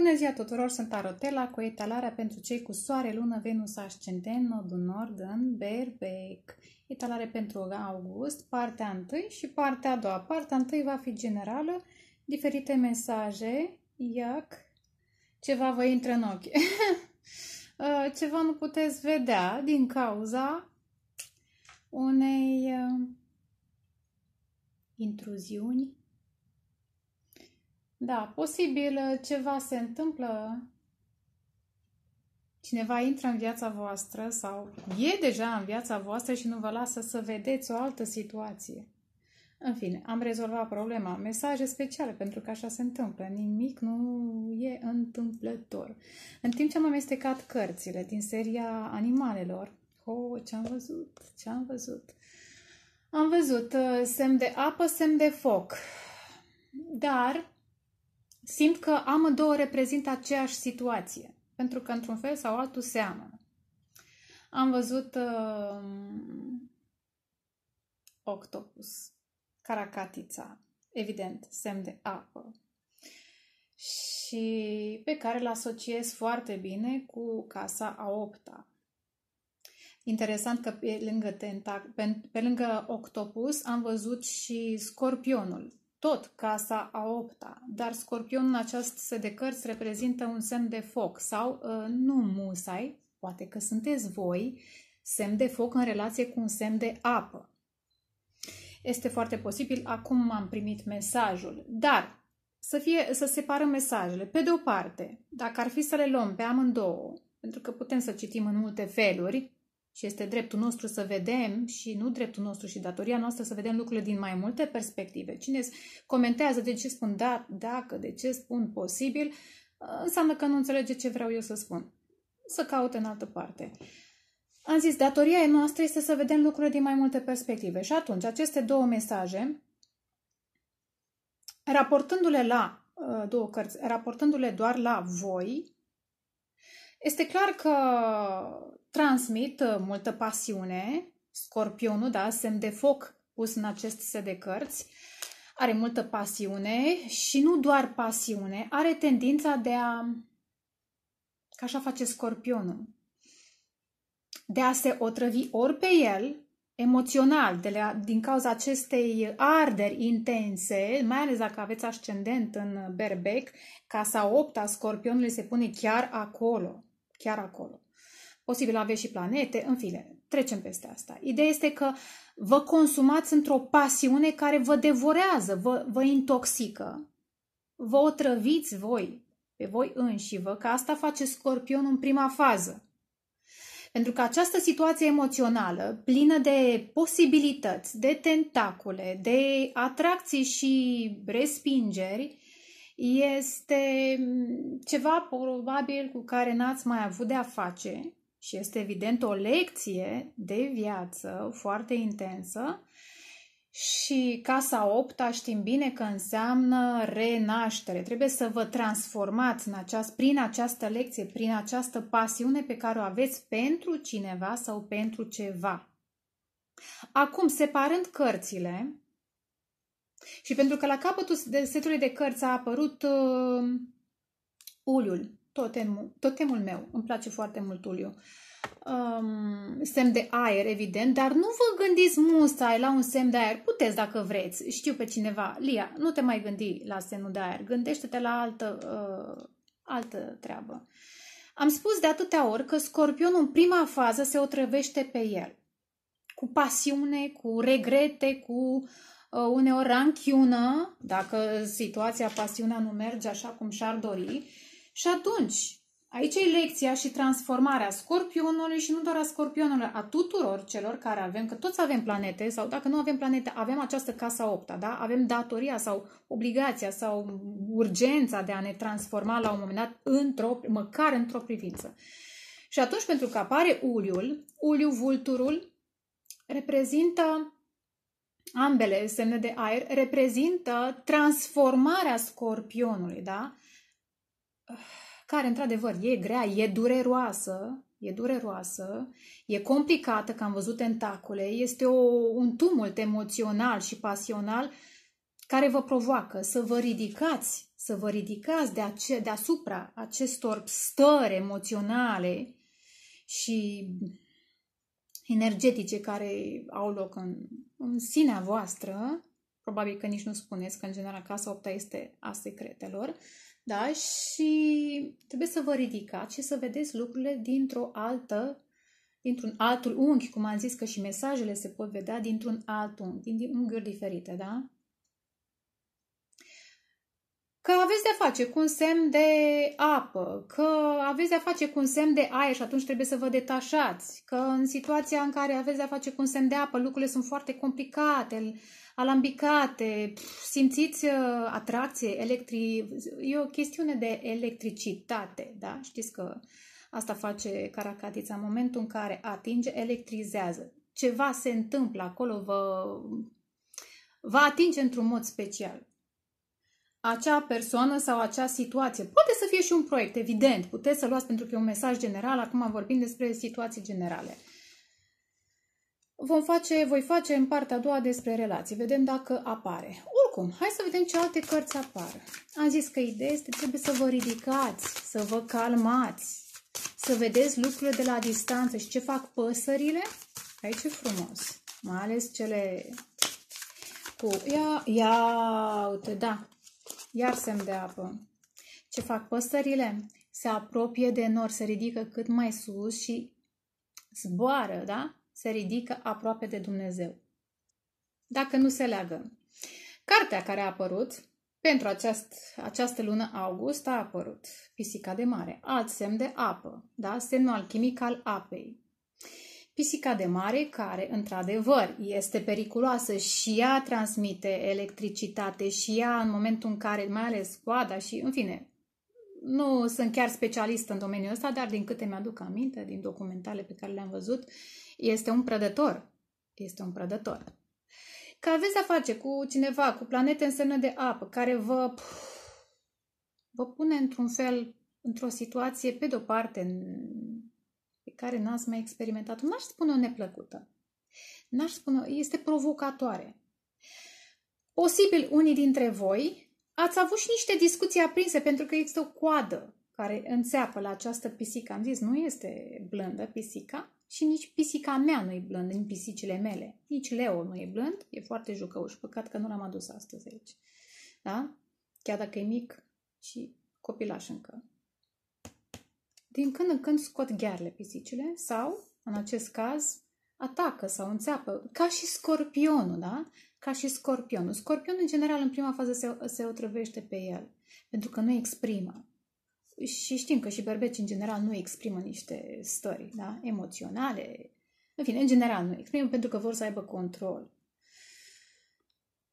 Bună ziua tuturor, sunt Arotela cu etalarea pentru cei cu soare, lună, Venus, ascendent, nodul nord în Berbec. Etalare pentru august, partea 1 și partea a doua. Partea 1 va fi generală, diferite mesaje, iac, ceva vă intră în ochi. Uh, ceva nu puteți vedea din cauza unei uh, intruziuni da, posibil uh, ceva se întâmplă, cineva intră în viața voastră sau e deja în viața voastră și nu vă lasă să vedeți o altă situație. În fine, am rezolvat problema. Mesaje speciale, pentru că așa se întâmplă. Nimic nu e întâmplător. În timp ce am amestecat cărțile din seria animalelor, oh, ce-am văzut, ce-am văzut. Am văzut uh, semn de apă, semn de foc. Dar simt că amândouă reprezintă aceeași situație, pentru că într-un fel sau altul seamănă. Am văzut uh, octopus, caracatița, evident, semn de apă, și pe care îl asociez foarte bine cu casa a opta. Interesant că pe lângă, tentac, pe, pe lângă octopus am văzut și scorpionul, tot casa a opta, dar scorpionul în acest set de cărți reprezintă un semn de foc sau ă, nu musai, poate că sunteți voi, semn de foc în relație cu un semn de apă. Este foarte posibil, acum am primit mesajul, dar să, fie, să separăm mesajele. Pe de o parte, dacă ar fi să le luăm pe amândouă, pentru că putem să citim în multe feluri, și este dreptul nostru să vedem și nu dreptul nostru și datoria noastră să vedem lucrurile din mai multe perspective. Cine comentează de ce spun da, dacă, de ce spun posibil, uh, înseamnă că nu înțelege ce vreau eu să spun. Să caute în altă parte. Am zis, datoria noastră este să vedem lucrurile din mai multe perspective. Și atunci, aceste două mesaje, raportându-le la uh, două cărți, raportându-le doar la voi, este clar că transmit uh, multă pasiune. Scorpionul, da, semn de foc pus în acest set de cărți, are multă pasiune și nu doar pasiune, are tendința de a, ca așa face scorpionul, de a se otrăvi ori pe el, emoțional, de la, din cauza acestei arderi intense, mai ales dacă aveți ascendent în berbec, casa 8 a scorpionului se pune chiar acolo, chiar acolo posibil aveți și planete, în fine, trecem peste asta. Ideea este că vă consumați într-o pasiune care vă devorează, vă, vă intoxică. Vă otrăviți voi, pe voi înșivă, că asta face scorpionul în prima fază. Pentru că această situație emoțională, plină de posibilități, de tentacule, de atracții și respingeri, este ceva probabil cu care n-ați mai avut de a face și este evident o lecție de viață foarte intensă. Și casa 8 știm bine că înseamnă renaștere. Trebuie să vă transformați în aceast, prin această lecție, prin această pasiune pe care o aveți pentru cineva sau pentru ceva. Acum, separând cărțile, și pentru că la capătul setului de cărți a apărut uh, uliul, totemul, totemul meu. Îmi place foarte mult uliu. Um, semn de aer, evident, dar nu vă gândiți mustai la un semn de aer. Puteți dacă vreți. Știu pe cineva. Lia, nu te mai gândi la semnul de aer. Gândește-te la altă, uh, altă treabă. Am spus de atâtea ori că scorpionul în prima fază se otrăvește pe el. Cu pasiune, cu regrete, cu uh, uneori ranchiună, dacă situația, pasiunea nu merge așa cum și-ar dori, și atunci, aici e lecția și transformarea scorpionului și nu doar a scorpionului, a tuturor celor care avem, că toți avem planete sau dacă nu avem planete, avem această casa opta, da? avem datoria sau obligația sau urgența de a ne transforma la un moment dat într-o, măcar într-o privință. Și atunci, pentru că apare uliul, uliu vulturul reprezintă ambele semne de aer reprezintă transformarea scorpionului, da? care într-adevăr e grea, e dureroasă, e dureroasă, e complicată, că am văzut tentacule, este o, un tumult emoțional și pasional care vă provoacă să vă ridicați, să vă ridicați de ace- deasupra acestor stări emoționale și energetice care au loc în, în sinea voastră, probabil că nici nu spuneți că în general casa 8 este a secretelor, da? Și trebuie să vă ridicați și să vedeți lucrurile dintr-o altă dintr-un altul unghi, cum am zis că și mesajele se pot vedea dintr-un alt unghi, din unghiuri diferite, da? Că aveți de-a face cu un semn de apă, că aveți de-a face cu un semn de aer și atunci trebuie să vă detașați, că în situația în care aveți de-a face cu un semn de apă lucrurile sunt foarte complicate, alambicate, simțiți uh, atracție, electri... e o chestiune de electricitate, da? Știți că asta face caracatița în momentul în care atinge, electrizează. Ceva se întâmplă acolo, vă, vă atinge într-un mod special acea persoană sau acea situație. Poate să fie și un proiect, evident, puteți să luați pentru că e un mesaj general, acum vorbim despre situații generale vom face, voi face în partea a doua despre relații. Vedem dacă apare. Oricum, hai să vedem ce alte cărți apar. Am zis că ideea este trebuie să vă ridicați, să vă calmați, să vedeți lucrurile de la distanță și ce fac păsările. Aici e frumos, mai ales cele cu... Ia, ia, uite, da, iar semn de apă. Ce fac păsările? Se apropie de nor, se ridică cât mai sus și zboară, da? se ridică aproape de Dumnezeu. Dacă nu se leagă. Cartea care a apărut pentru aceast, această lună august a apărut Pisica de mare, alt semn de apă, da? semnul alchimic al apei. Pisica de mare, care într-adevăr este periculoasă și ea transmite electricitate și ea în momentul în care, mai ales coada și, în fine, nu sunt chiar specialist în domeniul ăsta, dar din câte mi-aduc aminte, din documentale pe care le-am văzut, este un prădător. Este un prădător. Că aveți a face cu cineva, cu planete în semnă de apă, care vă, pf, vă pune într-un fel, într-o situație, pe de-o parte, pe care n-ați mai experimentat, n-aș spune-o neplăcută. N-aș spune, este provocatoare. Posibil unii dintre voi ați avut și niște discuții aprinse pentru că există o coadă care înțeapă la această pisică. Am zis, nu este blândă pisica, și nici pisica mea nu e blând, nici pisicile mele. Nici Leo nu e blând, e foarte jucăuș. Păcat că nu l-am adus astăzi aici. Da? Chiar dacă e mic și copilaș încă. Din când în când scot ghearele pisicile sau, în acest caz, atacă sau înțeapă, ca și scorpionul, da? Ca și scorpionul. Scorpionul, în general, în prima fază se, se otrăvește pe el, pentru că nu exprimă și știm că și berbeci în general nu exprimă niște stări da? emoționale. În fine, în general nu exprimă pentru că vor să aibă control.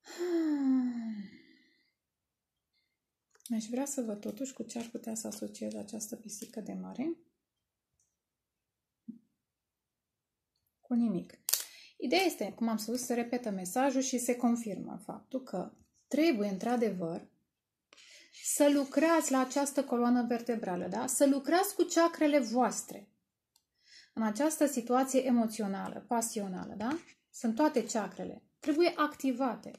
Aș vrea să văd totuși cu ce ar putea să asociez această pisică de mare. Cu nimic. Ideea este, cum am spus, să repetă mesajul și se confirmă faptul că trebuie într-adevăr să lucrați la această coloană vertebrală, da? să lucrați cu ceacrele voastre în această situație emoțională, pasională. Da? Sunt toate ceacrele. Trebuie activate.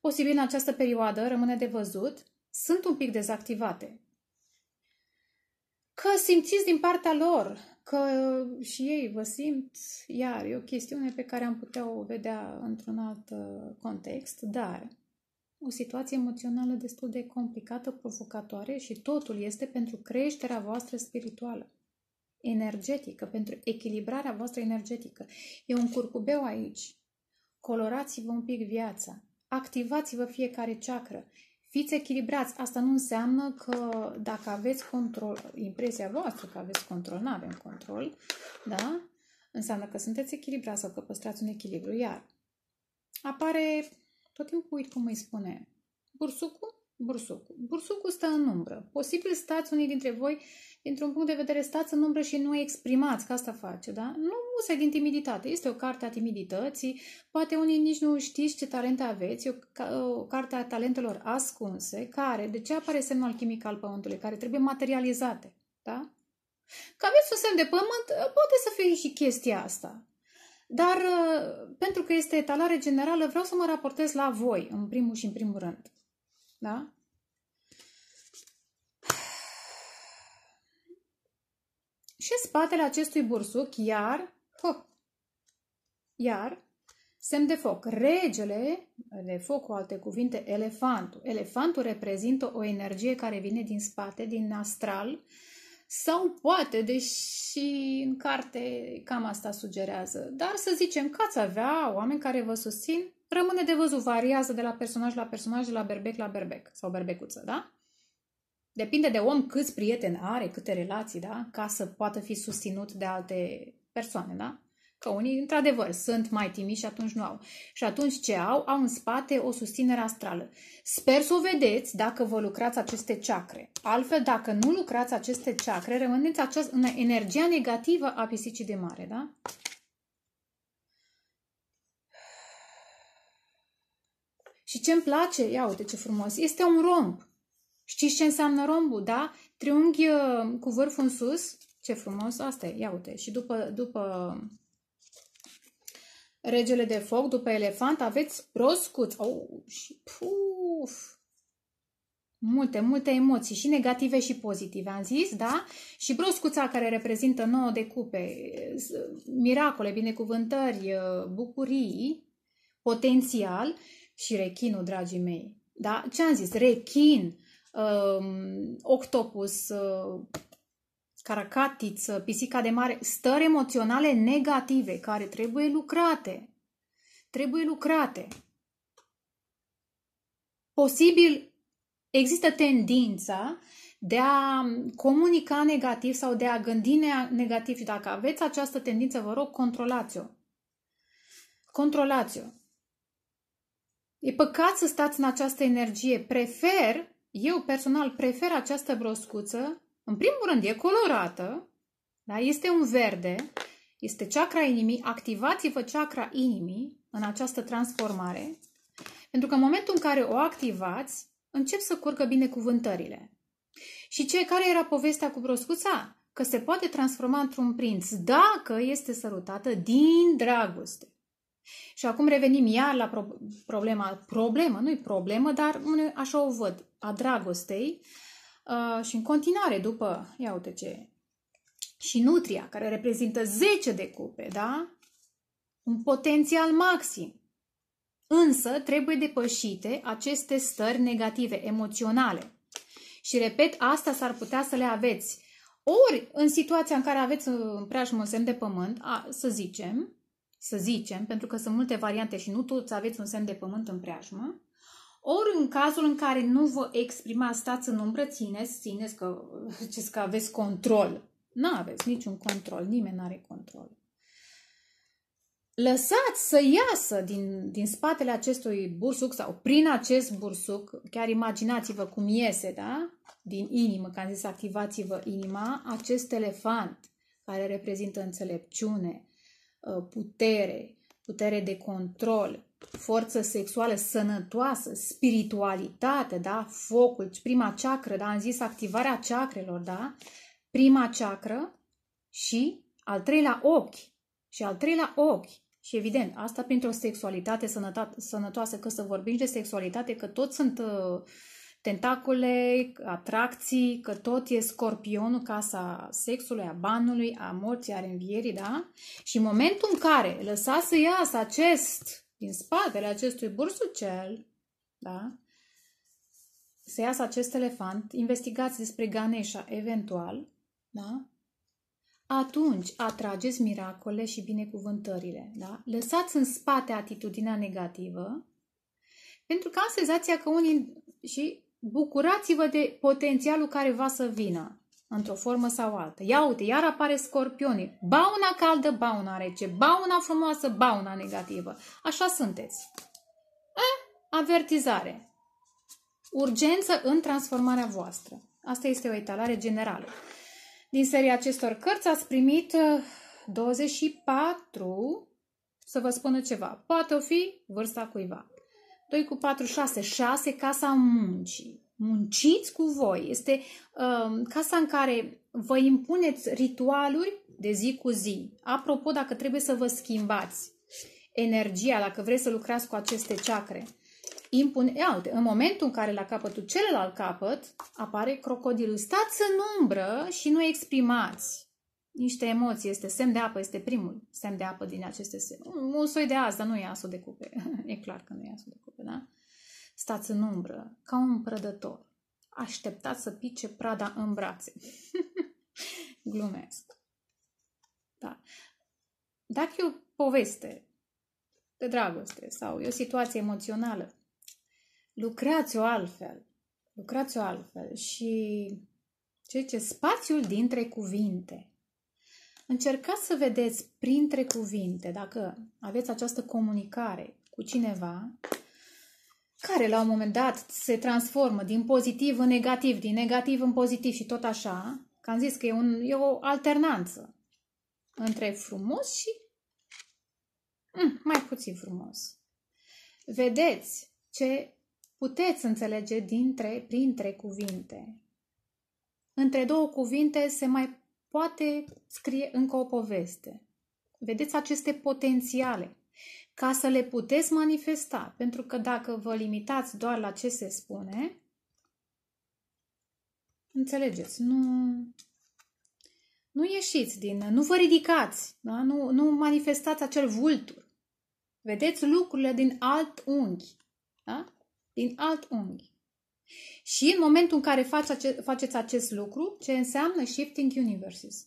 Posibil în această perioadă rămâne de văzut, sunt un pic dezactivate. Că simțiți din partea lor că și ei vă simt, iar e o chestiune pe care am putea o vedea într-un alt uh, context, dar o situație emoțională destul de complicată, provocatoare și totul este pentru creșterea voastră spirituală, energetică, pentru echilibrarea voastră energetică. E un curcubeu aici. Colorați-vă un pic viața, activați-vă fiecare ceacră, fiți echilibrați. Asta nu înseamnă că dacă aveți control, impresia voastră că aveți control, nu avem control, da? Înseamnă că sunteți echilibrați sau că păstrați un echilibru. Iar apare tot timpul uit cum îi spune. Bursucu? Bursucu. Bursucu stă în umbră. Posibil stați unii dintre voi, dintr-un punct de vedere, stați în umbră și nu exprimați, că asta face, da? Nu muse din timiditate. Este o carte a timidității, poate unii nici nu știți ce talente aveți, o, o carte a talentelor ascunse, care, de ce apare semnul chimic al pământului, care trebuie materializate, da? Că aveți un semn de pământ, poate să fie și chestia asta. Dar ă, pentru că este etalare generală, vreau să mă raportez la voi, în primul și în primul rând. Da? Și în spatele acestui bursuc, iar, ho, iar, semn de foc. Regele de foc, cu alte cuvinte, elefantul. Elefantul reprezintă o energie care vine din spate, din astral, uh, sau poate, deși în carte cam asta sugerează, dar să zicem că ați avea oameni care vă susțin, rămâne de văzut, variază de la personaj la personaj, de la berbec la berbec sau berbecuță, da? Depinde de om câți prieteni are, câte relații, da? Ca să poată fi susținut de alte persoane, da? Că unii, într-adevăr, sunt mai timiși și atunci nu au. Și atunci ce au? Au în spate o susținere astrală. Sper să o vedeți dacă vă lucrați aceste chakre. Altfel, dacă nu lucrați aceste chakre, rămâneți această, în energia negativă a pisicii de mare, da? Și ce îmi place, ia uite ce frumos, este un romb. Știți ce înseamnă rombul, da? Triunghi uh, cu vârful în sus, ce frumos, asta e, ia uite. Și după, după Regele de foc, după elefant, aveți broscuț. Oh, și puf! Multe, multe emoții și negative și pozitive, am zis, da? Și broscuța care reprezintă nouă de cupe, miracole, binecuvântări, bucurii, potențial și rechinul, dragii mei. Da? Ce am zis? Rechin, um, octopus, uh, caracatiță, pisica de mare, stări emoționale negative care trebuie lucrate. Trebuie lucrate. Posibil există tendința de a comunica negativ sau de a gândi negativ și dacă aveți această tendință, vă rog, controlați-o. Controlați-o. E păcat să stați în această energie. Prefer, eu personal prefer această broscuță în primul rând, e colorată, da? este un verde, este chakra inimii. Activați-vă chakra inimii în această transformare, pentru că în momentul în care o activați, încep să curgă bine cuvântările. Și ce, care era povestea cu broscuța? Că se poate transforma într-un prinț dacă este sărutată din dragoste. Și acum revenim iar la pro- problema, problemă, nu-i problemă, dar așa o văd, a dragostei, uh, Uh, și în continuare după, ia uite ce, și nutria, care reprezintă 10 de cupe, da? Un potențial maxim. Însă trebuie depășite aceste stări negative, emoționale. Și repet, asta s-ar putea să le aveți. Ori în situația în care aveți în uh, preajmă un semn de pământ, a, să zicem, să zicem, pentru că sunt multe variante și nu toți aveți un semn de pământ în preajmă, ori în cazul în care nu vă exprimați, stați în umbră, țineți, țineți că, ziceți că aveți control. Nu aveți niciun control, nimeni nu are control. Lăsați să iasă din, din spatele acestui bursuc sau prin acest bursuc, chiar imaginați-vă cum iese, da? Din inimă, când am zis activați-vă inima, acest elefant care reprezintă înțelepciune, uh, putere, putere de control, forță sexuală sănătoasă, spiritualitate, da? focul, prima ceacră, da? am zis activarea ceacrelor, da? prima ceacră și al treilea ochi. Și al treilea ochi. Și evident, asta printr-o sexualitate sănătoasă, că să vorbim de sexualitate, că tot sunt uh, tentacole, atracții, că tot e scorpionul, casa sexului, a banului, a morții, a renvierii, da? Și în momentul în care lăsați să iasă acest din spatele acestui bursucel, da? Să iasă acest elefant, investigați despre Ganesha eventual, da? Atunci atrageți miracole și binecuvântările, da? Lăsați în spate atitudinea negativă, pentru că am senzația că unii și bucurați-vă de potențialul care va să vină într-o formă sau alta. Ia uite, iar apare scorpionii. Ba una caldă, ba una rece, ba una frumoasă, ba una negativă. Așa sunteți. A? Avertizare. Urgență în transformarea voastră. Asta este o etalare generală. Din seria acestor cărți ați primit 24, uh, să vă spună ceva, poate o fi vârsta cuiva. 2 cu 4, 6, 6, casa muncii munciți cu voi. Este um, casa în care vă impuneți ritualuri de zi cu zi. Apropo, dacă trebuie să vă schimbați energia, dacă vreți să lucrați cu aceste chakre, impune, uite, în momentul în care la capătul celălalt capăt apare crocodilul, stați în umbră și nu exprimați niște emoții. Este semn de apă, este primul semn de apă din aceste semn. Un, un soi de azi, dar nu e asul de cupe. e clar că nu e asul de cupe, da? Stați în umbră, ca un prădător. Așteptați să pice prada în brațe. Glumesc. Da. Dacă e o poveste de dragoste sau e o situație emoțională, lucrați-o altfel. Lucrați-o altfel și ce? ce spațiul dintre cuvinte. Încercați să vedeți printre cuvinte, dacă aveți această comunicare cu cineva, care la un moment dat se transformă din pozitiv în negativ, din negativ în pozitiv și tot așa, că am zis că e, un, e o alternanță între frumos și mm, mai puțin frumos. Vedeți ce puteți înțelege dintre, printre cuvinte. Între două cuvinte se mai poate scrie încă o poveste. Vedeți aceste potențiale ca să le puteți manifesta. Pentru că dacă vă limitați doar la ce se spune, înțelegeți, nu, nu ieșiți din, nu vă ridicați, da? nu, nu manifestați acel vultur. Vedeți lucrurile din alt unghi, da? din alt unghi. Și în momentul în care face, faceți acest lucru, ce înseamnă Shifting Universes?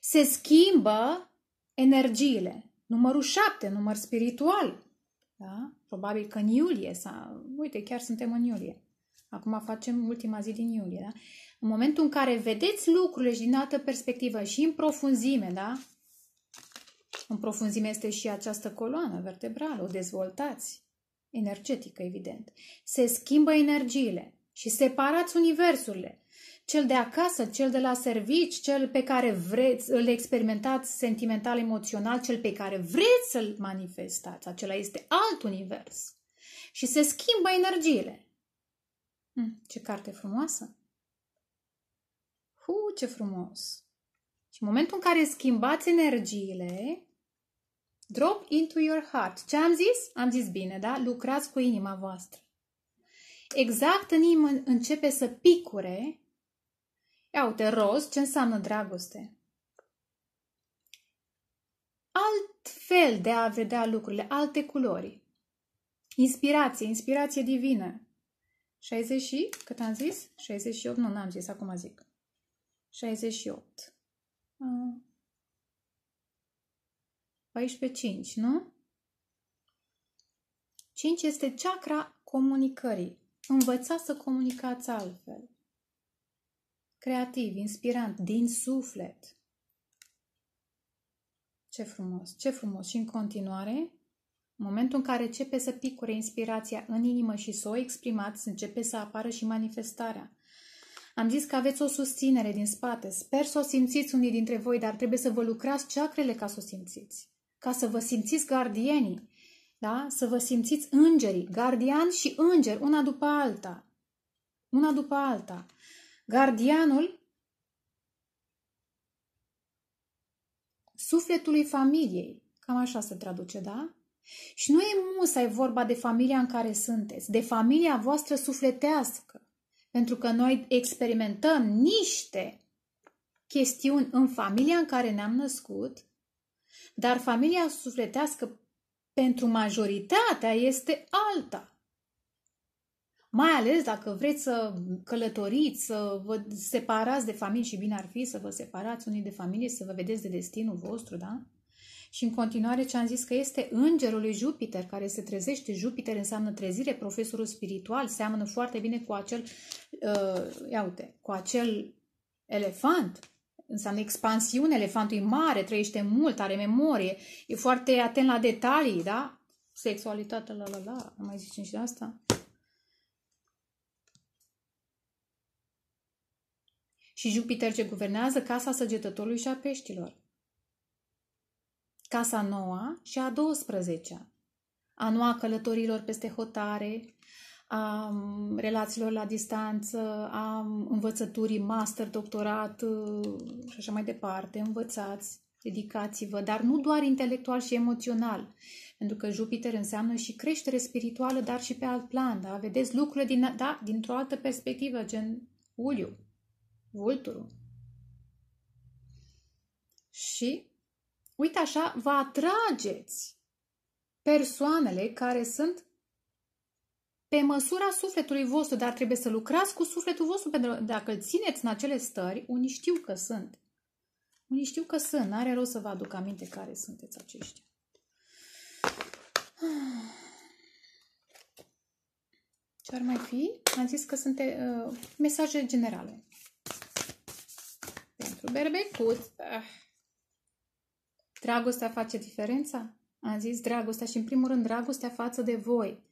Se schimbă energiile, Numărul 7, număr spiritual. Da? Probabil că în iulie, sau, uite, chiar suntem în iulie. Acum facem ultima zi din iulie. Da? În momentul în care vedeți lucrurile și din altă perspectivă și în profunzime, da? În profunzime este și această coloană vertebrală, o dezvoltați, energetică, evident. Se schimbă energiile și separați universurile cel de acasă, cel de la servici, cel pe care vreți, îl experimentați sentimental, emoțional, cel pe care vreți să-l manifestați. Acela este alt univers. Și se schimbă energiile. Hm, ce carte frumoasă! Hu, ce frumos! Și în momentul în care schimbați energiile, drop into your heart. Ce am zis? Am zis bine, da? Lucrați cu inima voastră. Exact în inimă începe să picure Ia uite, roz, ce înseamnă dragoste? Alt fel de a vedea lucrurile, alte culori. Inspirație, inspirație divină. 60 și, cât am zis? 68, nu, n-am zis, acum zic. 68. 5, nu? 5 este chakra comunicării. Învățați să comunicați altfel creativ, inspirant, din suflet. Ce frumos, ce frumos. Și în continuare, în momentul în care începe să picure inspirația în inimă și să o exprimați, începe să apară și manifestarea. Am zis că aveți o susținere din spate. Sper să o simțiți unii dintre voi, dar trebuie să vă lucrați ceacrele ca să o simțiți. Ca să vă simțiți gardienii, da? să vă simțiți îngerii, gardian și înger, una după alta. Una după alta gardianul sufletului familiei. Cam așa se traduce, da? Și nu e musai vorba de familia în care sunteți, de familia voastră sufletească. Pentru că noi experimentăm niște chestiuni în familia în care ne-am născut, dar familia sufletească pentru majoritatea este alta mai ales dacă vreți să călătoriți, să vă separați de familie și bine ar fi să vă separați unii de familie, să vă vedeți de destinul vostru, da? Și în continuare ce am zis că este îngerul lui Jupiter care se trezește. Jupiter înseamnă trezire, profesorul spiritual, seamănă foarte bine cu acel, uh, ia uite, cu acel elefant. Înseamnă expansiune, elefantul e mare, trăiește mult, are memorie, e foarte atent la detalii, da? Sexualitatea, la la la, mai zicem și de asta. și Jupiter ce guvernează casa săgetătorului și a peștilor. Casa noua și a 12-a, a noua călătorilor peste hotare, a mm, relațiilor la distanță, a mm, învățăturii master, doctorat ă, și așa mai departe, învățați, dedicați vă dar nu doar intelectual și emoțional, pentru că Jupiter înseamnă și creștere spirituală, dar și pe alt plan, da? Vedeți lucrurile din, da, dintr-o altă perspectivă, gen Uliu vulturul. Și, uite așa, vă atrageți persoanele care sunt pe măsura sufletului vostru, dar trebuie să lucrați cu sufletul vostru, pentru că dacă îl țineți în acele stări, unii știu că sunt. Unii știu că sunt, n-are rost să vă aduc aminte care sunteți aceștia. Ce ar mai fi? Am zis că sunt uh, mesaje generale pentru berbecut. Da. Dragostea face diferența? Am zis dragostea și în primul rând dragostea față de voi.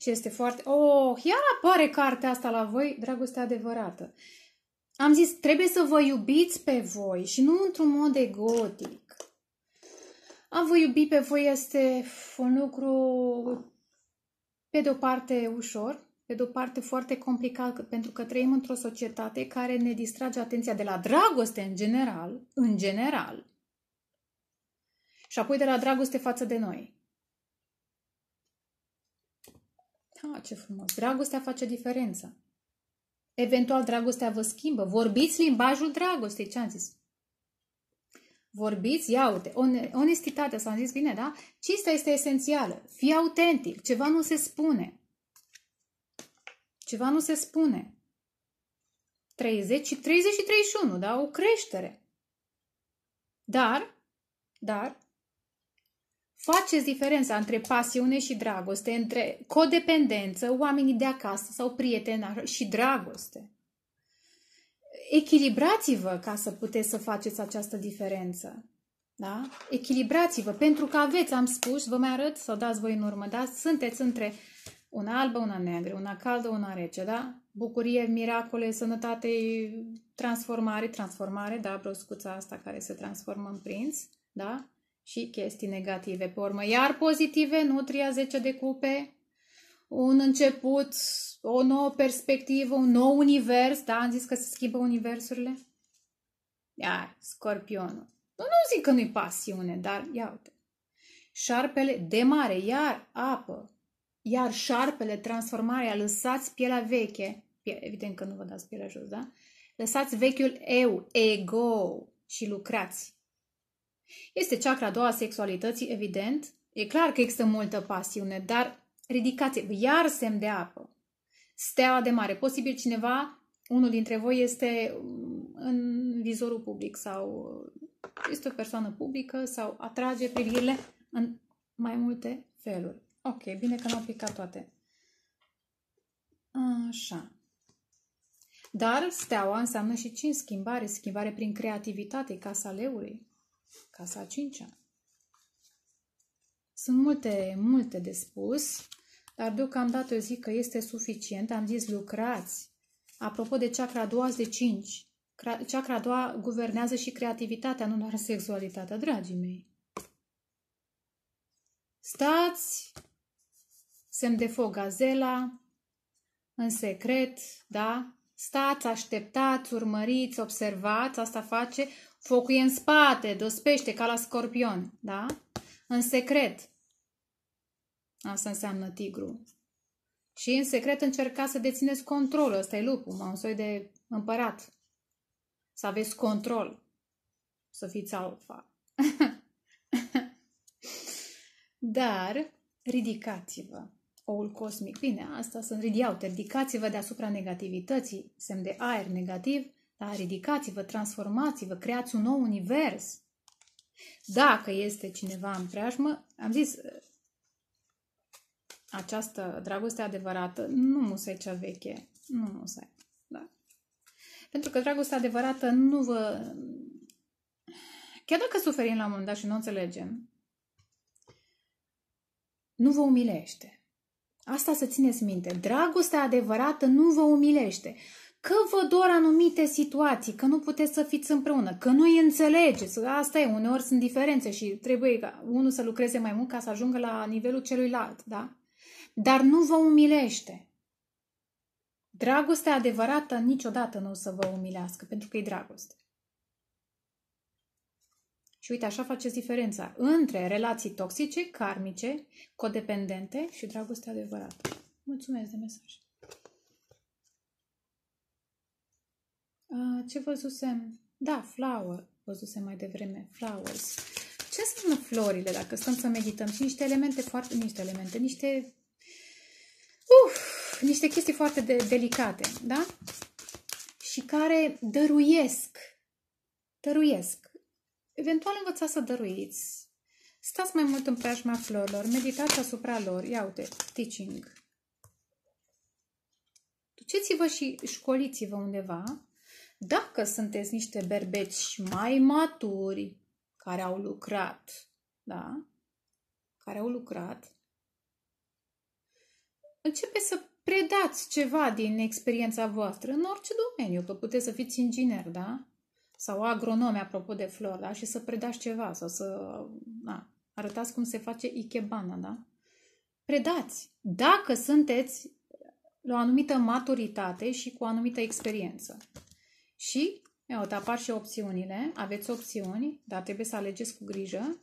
Și este foarte... Oh, iar apare cartea asta la voi, dragostea adevărată. Am zis, trebuie să vă iubiți pe voi și nu într-un mod egotic. A vă iubi pe voi este un lucru, pe de o parte, ușor, pe de-o parte, foarte complicat pentru că trăim într-o societate care ne distrage atenția de la dragoste în general, în general, și apoi de la dragoste față de noi. Ha, da, ce frumos! Dragostea face diferența. Eventual, dragostea vă schimbă. Vorbiți limbajul dragostei, ce am zis? Vorbiți, ia uite, onestitatea, s-am zis bine, da? Cista este esențială. Fii autentic, ceva nu se spune. Ceva nu se spune. 30 și 30 și 31, da? O creștere. Dar, dar, faceți diferența între pasiune și dragoste, între codependență, oamenii de acasă sau prieteni și dragoste. Echilibrați-vă ca să puteți să faceți această diferență. Da? Echilibrați-vă, pentru că aveți, am spus, vă mai arăt, sau dați voi în urmă, da? Sunteți între una albă, una neagră, una caldă, una rece, da? Bucurie, miracole, sănătate, transformare, transformare, da? Broscuța asta care se transformă în prinț, da? Și chestii negative pe urmă. Iar pozitive, nutria 10 de cupe, un început, o nouă perspectivă, un nou univers, da? Am zis că se schimbă universurile. Iar, scorpionul. Nu, nu zic că nu-i pasiune, dar ia uite. Șarpele de mare, iar apă, iar șarpele, transformarea, lăsați pielea veche, evident că nu vă dați pielea jos, da? Lăsați vechiul eu, ego și lucrați. Este chakra a doua sexualității, evident. E clar că există multă pasiune, dar ridicați-vă, iar semn de apă. Steaua de mare. Posibil cineva, unul dintre voi este mm, în vizorul public sau este o persoană publică sau atrage privirile în mai multe feluri. Ok, bine că n au picat toate. Așa. Dar steaua înseamnă și 5 schimbare, schimbare prin creativitate, casa leului, casa a cincea. Sunt multe, multe de spus, dar deocamdată eu zic că este suficient. Am zis lucrați. Apropo de chakra a doua de 5, chakra a doua guvernează și creativitatea, nu doar sexualitatea, dragii mei. Stați semn de foc gazela, în secret, da? Stați, așteptați, urmăriți, observați, asta face. Focul e în spate, dospește, ca la scorpion, da? În secret. Asta înseamnă tigru. Și în secret încercați să dețineți controlul. Ăsta e lupul, un soi de împărat. Să aveți control. Să fiți alfa. Dar ridicați-vă oul cosmic. Bine, asta sunt ridiaute. Ridicați-vă deasupra negativității, semn de aer negativ, dar ridicați-vă, transformați-vă, creați un nou univers. Dacă este cineva în preajmă, am zis, această dragoste adevărată nu musai cea veche, nu musai. Da. Pentru că dragostea adevărată nu vă... Chiar dacă suferim la un moment dat și nu înțelegem, nu vă umilește. Asta să țineți minte. Dragostea adevărată nu vă umilește. Că vă dor anumite situații, că nu puteți să fiți împreună, că nu îi înțelegeți. Asta e, uneori sunt diferențe și trebuie ca unul să lucreze mai mult ca să ajungă la nivelul celuilalt, da? Dar nu vă umilește. Dragostea adevărată niciodată nu o să vă umilească, pentru că e dragoste. Și uite, așa faceți diferența între relații toxice, karmice, codependente și dragoste adevărată. Mulțumesc de mesaj. ce văzusem? Da, flower. Văzusem mai devreme. Flowers. Ce înseamnă florile, dacă stăm să medităm? Și niște elemente foarte... Niște elemente, niște... Uf, niște chestii foarte de, delicate, da? Și care dăruiesc. Dăruiesc Eventual învățați să dăruiți. Stați mai mult în preajma florilor, meditați asupra lor. Ia uite, teaching. Duceți-vă și școliți-vă undeva. Dacă sunteți niște berbeci mai maturi, care au lucrat, da? Care au lucrat, începeți să predați ceva din experiența voastră în orice domeniu, că puteți să fiți inginer, da? sau agronomi, apropo de flori, da? și să predați ceva sau să da, arătați cum se face ikebana, da? Predați! Dacă sunteți la o anumită maturitate și cu o anumită experiență. Și, ia uite, apar și opțiunile, aveți opțiuni, dar trebuie să alegeți cu grijă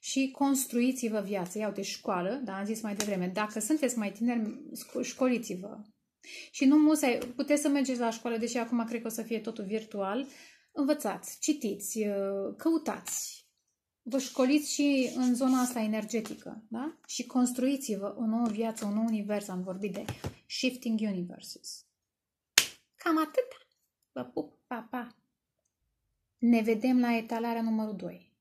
și construiți-vă viața. Iau de școală, da, am zis mai devreme, dacă sunteți mai tineri, școliți-vă. Și nu musai, puteți să mergeți la școală, deși acum cred că o să fie totul virtual, Învățați, citiți, uh, căutați, vă școliți și în zona asta energetică, da? Și construiți-vă o nouă viață, un nou univers. Am vorbit de Shifting Universes. Cam atât. Vă pup, pa, pa. Ne vedem la etalarea numărul 2.